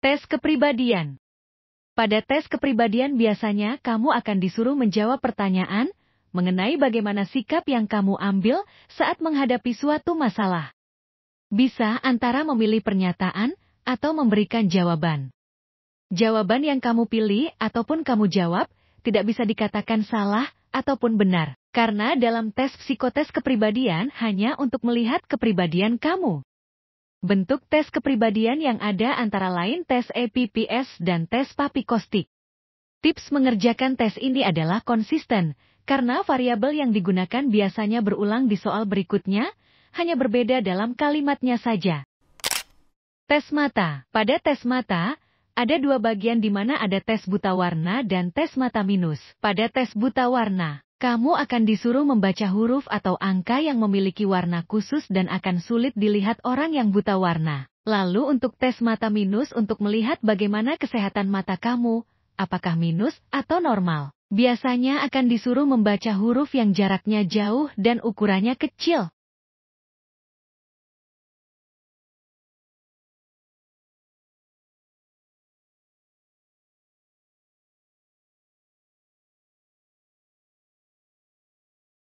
Tes kepribadian. Pada tes kepribadian biasanya kamu akan disuruh menjawab pertanyaan mengenai bagaimana sikap yang kamu ambil saat menghadapi suatu masalah. Bisa antara memilih pernyataan atau memberikan jawaban. Jawaban yang kamu pilih ataupun kamu jawab tidak bisa dikatakan salah ataupun benar, karena dalam tes psikotes kepribadian hanya untuk melihat kepribadian kamu. Bentuk tes kepribadian yang ada antara lain tes EPPS dan tes papikostik. Tips mengerjakan tes ini adalah konsisten, karena variabel yang digunakan biasanya berulang di soal berikutnya, hanya berbeda dalam kalimatnya saja. Tes mata. Pada tes mata, ada dua bagian di mana ada tes buta warna dan tes mata minus. Pada tes buta warna, kamu akan disuruh membaca huruf atau angka yang memiliki warna khusus dan akan sulit dilihat orang yang buta warna. Lalu untuk tes mata minus untuk melihat bagaimana kesehatan mata kamu, apakah minus atau normal. Biasanya akan disuruh membaca huruf yang jaraknya jauh dan ukurannya kecil.